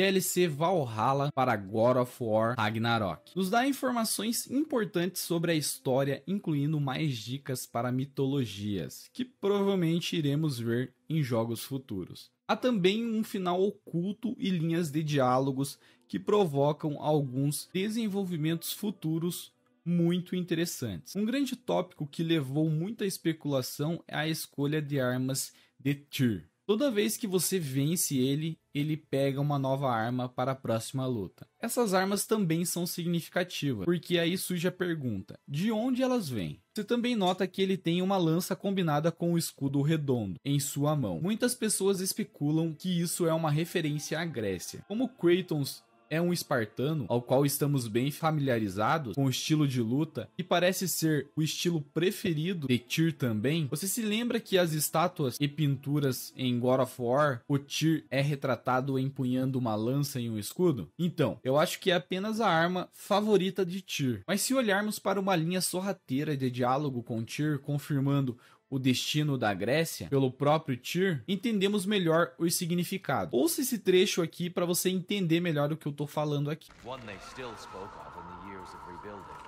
DLC Valhalla para God of War Ragnarok. Nos dá informações importantes sobre a história, incluindo mais dicas para mitologias, que provavelmente iremos ver em jogos futuros. Há também um final oculto e linhas de diálogos que provocam alguns desenvolvimentos futuros muito interessantes. Um grande tópico que levou muita especulação é a escolha de armas de Tyr. Toda vez que você vence ele, ele pega uma nova arma para a próxima luta. Essas armas também são significativas, porque aí surge a pergunta: de onde elas vêm? Você também nota que ele tem uma lança combinada com o um escudo redondo em sua mão. Muitas pessoas especulam que isso é uma referência à Grécia. Como Kratos é um espartano ao qual estamos bem familiarizados com o estilo de luta e parece ser o estilo preferido de Tyr também. Você se lembra que as estátuas e pinturas em God of War, o Tyr é retratado empunhando uma lança e um escudo? Então, eu acho que é apenas a arma favorita de Tyr. Mas se olharmos para uma linha sorrateira de diálogo com Tyr, confirmando o destino da Grécia pelo próprio Tyr, entendemos melhor o significado. Ouça esse trecho aqui para você entender melhor o que eu estou falando aqui. One they still spoke of in the years of rebuilding.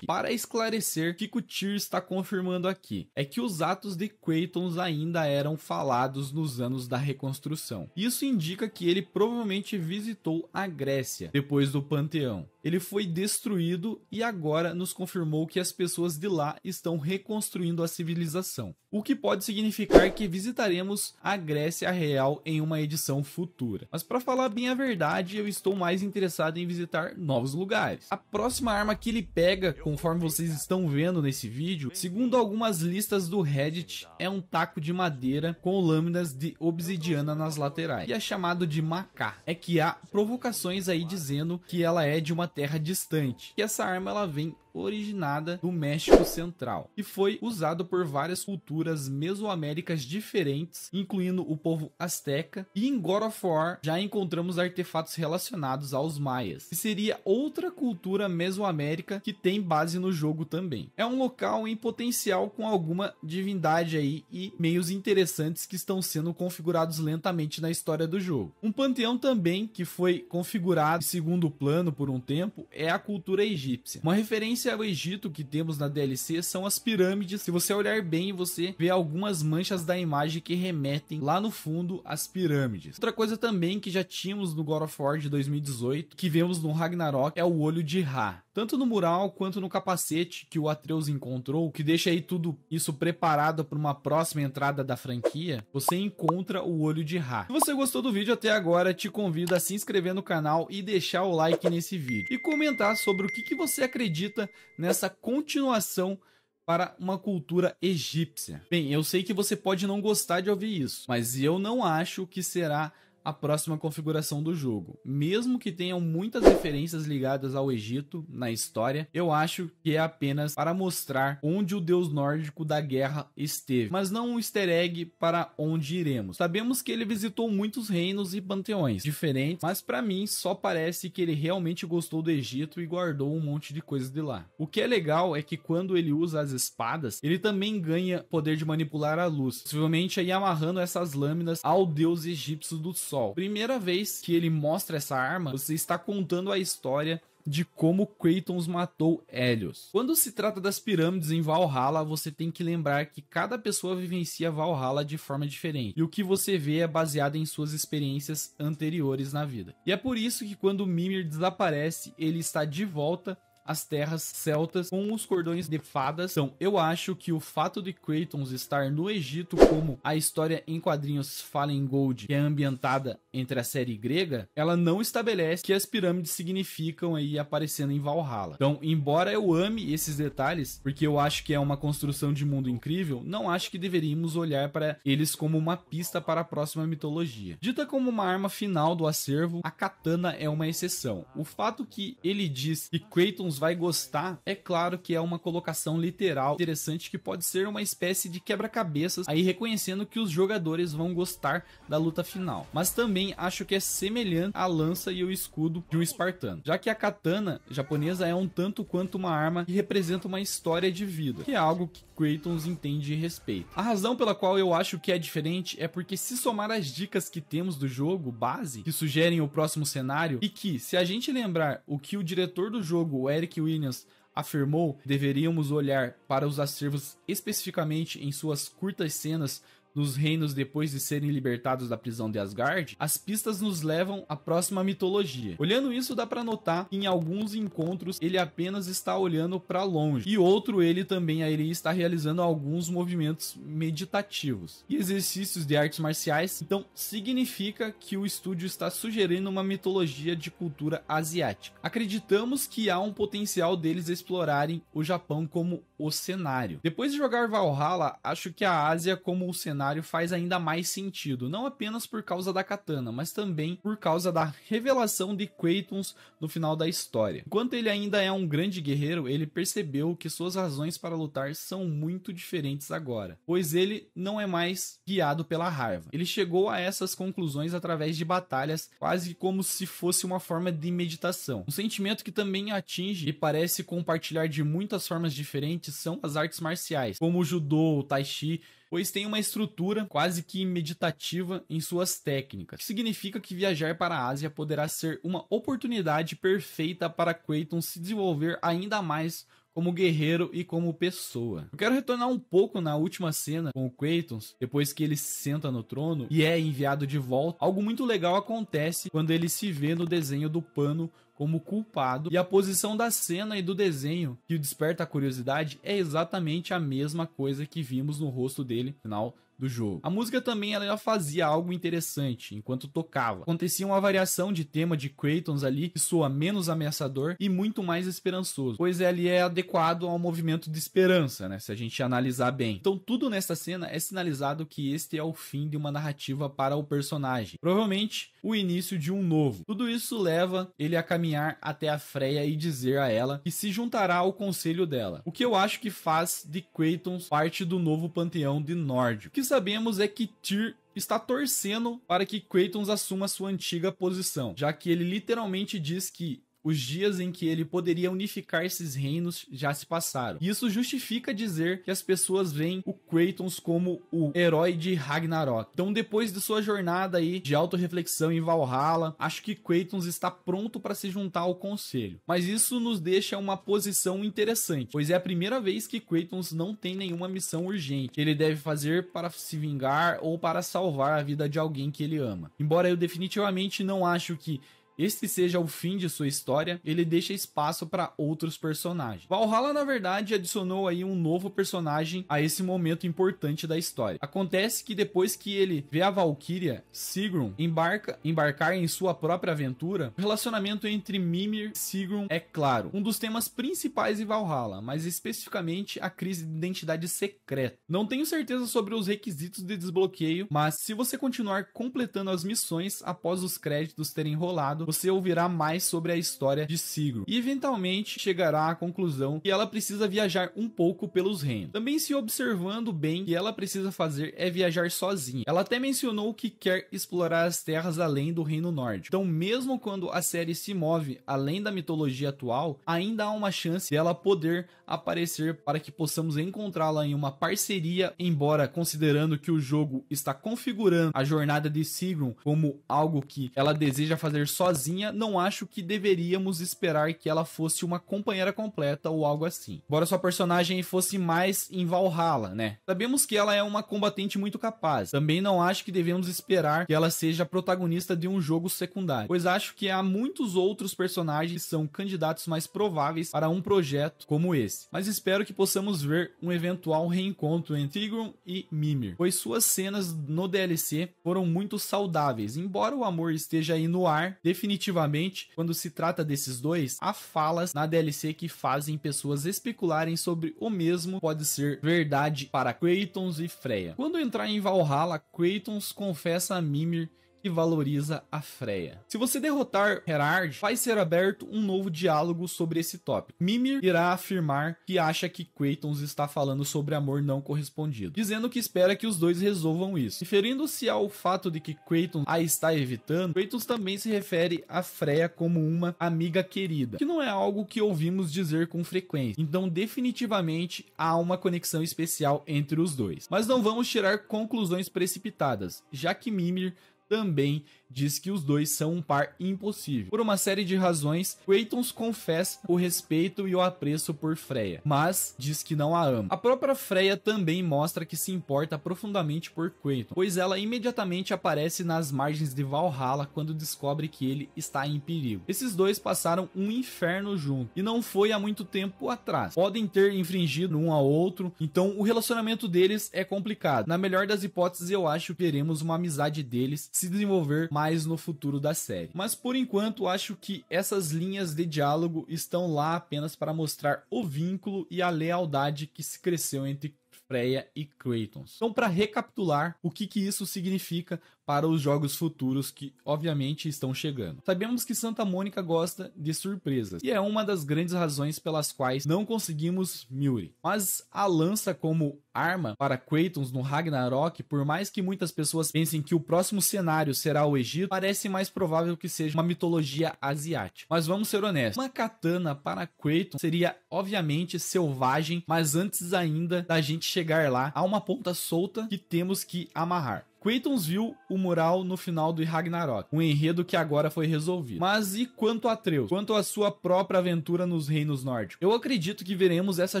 Para esclarecer, o que o Tyr está confirmando aqui é que os atos de Kratos ainda eram falados nos anos da reconstrução. Isso indica que ele provavelmente visitou a Grécia depois do Panteão. Ele foi destruído e agora nos confirmou que as pessoas de lá estão reconstruindo a civilização o que pode significar que visitaremos a Grécia Real em uma edição futura. Mas para falar bem a verdade, eu estou mais interessado em visitar novos lugares. A próxima arma que ele pega, conforme vocês estão vendo nesse vídeo, segundo algumas listas do Reddit, é um taco de madeira com lâminas de obsidiana nas laterais, e é chamado de macá. É que há provocações aí dizendo que ela é de uma terra distante, que essa arma ela vem originada do México Central e foi usado por várias culturas mesoaméricas diferentes, incluindo o povo azteca. E em God of War já encontramos artefatos relacionados aos maias, que seria outra cultura mesoamérica que tem base no jogo também. É um local em potencial com alguma divindade aí e meios interessantes que estão sendo configurados lentamente na história do jogo. Um panteão também que foi configurado em segundo plano por um tempo é a cultura egípcia, uma referência esse o Egito que temos na DLC, são as pirâmides. Se você olhar bem, você vê algumas manchas da imagem que remetem lá no fundo às pirâmides. Outra coisa também que já tínhamos no God of War de 2018, que vemos no Ragnarok, é o olho de Ra tanto no mural quanto no capacete que o Atreus encontrou, que deixa aí tudo isso preparado para uma próxima entrada da franquia, você encontra o olho de Ra. Se você gostou do vídeo até agora, te convido a se inscrever no canal e deixar o like nesse vídeo. E comentar sobre o que, que você acredita nessa continuação para uma cultura egípcia. Bem, eu sei que você pode não gostar de ouvir isso, mas eu não acho que será a próxima configuração do jogo. Mesmo que tenham muitas referências ligadas ao Egito na história, eu acho que é apenas para mostrar onde o deus nórdico da guerra esteve, mas não um easter egg para onde iremos. Sabemos que ele visitou muitos reinos e panteões diferentes, mas para mim só parece que ele realmente gostou do Egito e guardou um monte de coisas de lá. O que é legal é que quando ele usa as espadas, ele também ganha poder de manipular a luz, possivelmente aí amarrando essas lâminas ao deus egípcio do sul Sol. Primeira vez que ele mostra essa arma, você está contando a história de como Kratos matou Helios. Quando se trata das pirâmides em Valhalla, você tem que lembrar que cada pessoa vivencia Valhalla de forma diferente, e o que você vê é baseado em suas experiências anteriores na vida. E é por isso que quando Mimir desaparece, ele está de volta as terras celtas com os cordões de fadas. Então, eu acho que o fato de Kratos estar no Egito, como a história em quadrinhos Fallen Gold, que é ambientada entre a série grega, ela não estabelece que as pirâmides significam aí aparecendo em Valhalla. Então, embora eu ame esses detalhes, porque eu acho que é uma construção de mundo incrível, não acho que deveríamos olhar para eles como uma pista para a próxima mitologia. Dita como uma arma final do acervo, a katana é uma exceção. O fato que ele diz que Kratos vai gostar, é claro que é uma colocação literal interessante que pode ser uma espécie de quebra-cabeças, aí reconhecendo que os jogadores vão gostar da luta final. Mas também acho que é semelhante à lança e o escudo de um espartano, já que a katana japonesa é um tanto quanto uma arma que representa uma história de vida, que é algo que Kratos entende e respeita. A razão pela qual eu acho que é diferente é porque se somar as dicas que temos do jogo base, que sugerem o próximo cenário, e que, se a gente lembrar o que o diretor do jogo, o Eric que Williams afirmou, deveríamos olhar para os acervos especificamente em suas curtas cenas nos reinos depois de serem libertados da prisão de Asgard, as pistas nos levam à próxima mitologia. Olhando isso, dá para notar que em alguns encontros ele apenas está olhando para longe, e outro ele também aí está realizando alguns movimentos meditativos e exercícios de artes marciais. Então, significa que o estúdio está sugerindo uma mitologia de cultura asiática. Acreditamos que há um potencial deles explorarem o Japão como o cenário. Depois de jogar Valhalla, acho que a Ásia como o cenário cenário faz ainda mais sentido, não apenas por causa da katana, mas também por causa da revelação de Kratos no final da história. Enquanto ele ainda é um grande guerreiro, ele percebeu que suas razões para lutar são muito diferentes agora, pois ele não é mais guiado pela raiva. Ele chegou a essas conclusões através de batalhas, quase como se fosse uma forma de meditação. Um sentimento que também atinge e parece compartilhar de muitas formas diferentes são as artes marciais, como o judô, o tai chi, pois tem uma estrutura quase que meditativa em suas técnicas. Que significa que viajar para a Ásia poderá ser uma oportunidade perfeita para Creighton se desenvolver ainda mais como guerreiro e como pessoa. Eu quero retornar um pouco na última cena com o Kratos, depois que ele se senta no trono e é enviado de volta. Algo muito legal acontece quando ele se vê no desenho do pano como culpado, e a posição da cena e do desenho que o desperta a curiosidade é exatamente a mesma coisa que vimos no rosto dele no final do jogo. A música também ela fazia algo interessante enquanto tocava. Acontecia uma variação de tema de Craytons ali que soa menos ameaçador e muito mais esperançoso, pois ele é adequado ao movimento de esperança, né? Se a gente analisar bem. Então tudo nessa cena é sinalizado que este é o fim de uma narrativa para o personagem, provavelmente o início de um novo. Tudo isso leva ele a caminhar até a Freya e dizer a ela que se juntará ao conselho dela, o que eu acho que faz de Craytons parte do novo panteão de Nórdio, que sabemos é que Tyr está torcendo para que Kratos assuma sua antiga posição, já que ele literalmente diz que os dias em que ele poderia unificar esses reinos já se passaram. Isso justifica dizer que as pessoas veem o Kratos como o herói de Ragnarok. Então, depois de sua jornada aí de autorreflexão em Valhalla, acho que Kratos está pronto para se juntar ao conselho. Mas isso nos deixa uma posição interessante, pois é a primeira vez que Kratos não tem nenhuma missão urgente. que Ele deve fazer para se vingar ou para salvar a vida de alguém que ele ama. Embora eu definitivamente não acho que este seja o fim de sua história, ele deixa espaço para outros personagens. Valhalla, na verdade, adicionou aí um novo personagem a esse momento importante da história. Acontece que depois que ele vê a Valkyria, Sigrun embarca, embarcar em sua própria aventura, o relacionamento entre Mimir e Sigrun é claro, um dos temas principais em Valhalla, mas especificamente a crise de identidade secreta. Não tenho certeza sobre os requisitos de desbloqueio, mas se você continuar completando as missões após os créditos terem rolado, você ouvirá mais sobre a história de Sigurd e eventualmente chegará à conclusão que ela precisa viajar um pouco pelos reinos. Também se observando bem que ela precisa fazer é viajar sozinha. Ela até mencionou que quer explorar as terras além do Reino Norte. Então, mesmo quando a série se move além da mitologia atual, ainda há uma chance dela poder aparecer para que possamos encontrá-la em uma parceria, embora considerando que o jogo está configurando a jornada de Sigrun como algo que ela deseja fazer sozinha sozinha, não acho que deveríamos esperar que ela fosse uma companheira completa ou algo assim. Embora sua personagem fosse mais em Valhalla, né? Sabemos que ela é uma combatente muito capaz. Também não acho que devemos esperar que ela seja protagonista de um jogo secundário, pois acho que há muitos outros personagens que são candidatos mais prováveis para um projeto como esse. Mas espero que possamos ver um eventual reencontro entre Tigron e Mimir, pois suas cenas no DLC foram muito saudáveis, embora o amor esteja aí no ar, definitivamente definitivamente, quando se trata desses dois, há falas na DLC que fazem pessoas especularem sobre o mesmo pode ser verdade para Kratos e Freya. Quando entrar em Valhalla, Kratos confessa a Mimir que valoriza a Freya. Se você derrotar Herard, vai ser aberto um novo diálogo sobre esse tópico. Mimir irá afirmar que acha que Kratos está falando sobre amor não correspondido, dizendo que espera que os dois resolvam isso. Referindo-se ao fato de que Kratos a está evitando, Kratos também se refere a Freya como uma amiga querida, que não é algo que ouvimos dizer com frequência. Então, definitivamente há uma conexão especial entre os dois. Mas não vamos tirar conclusões precipitadas, já que Mimir também diz que os dois são um par impossível. Por uma série de razões, Kratos confessa o respeito e o apreço por Freya, mas diz que não a ama. A própria Freya também mostra que se importa profundamente por Kratos, pois ela imediatamente aparece nas margens de Valhalla quando descobre que ele está em perigo. Esses dois passaram um inferno junto, e não foi há muito tempo atrás. Podem ter infringido um ao outro, então o relacionamento deles é complicado. Na melhor das hipóteses, eu acho que teremos uma amizade deles se desenvolver mais no futuro da série. Mas por enquanto, acho que essas linhas de diálogo estão lá apenas para mostrar o vínculo e a lealdade que se cresceu entre Freya e Kratos. Então, para recapitular, o que, que isso significa para os jogos futuros que, obviamente, estão chegando. Sabemos que Santa Mônica gosta de surpresas, e é uma das grandes razões pelas quais não conseguimos Mjolnir. Mas a lança como arma para Kratos no Ragnarok, por mais que muitas pessoas pensem que o próximo cenário será o Egito, parece mais provável que seja uma mitologia asiática. Mas vamos ser honestos, uma katana para Kratos seria, obviamente, selvagem, mas antes ainda da gente chegar lá, há uma ponta solta que temos que amarrar. Quaitons viu o mural no final do Ragnarok, um enredo que agora foi resolvido. Mas e quanto a Treus? Quanto à sua própria aventura nos reinos nórdicos? Eu acredito que veremos essa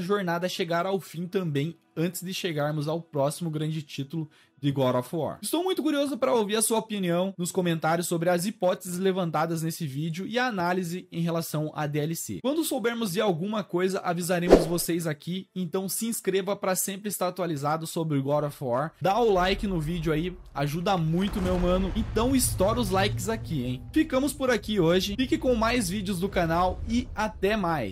jornada chegar ao fim também antes de chegarmos ao próximo grande título de God of War. Estou muito curioso para ouvir a sua opinião nos comentários sobre as hipóteses levantadas nesse vídeo e a análise em relação à DLC. Quando soubermos de alguma coisa, avisaremos vocês aqui, então se inscreva para sempre estar atualizado sobre God of War. Dá o like no vídeo aí, ajuda muito meu mano, então estoura os likes aqui, hein? Ficamos por aqui hoje, fique com mais vídeos do canal e até mais!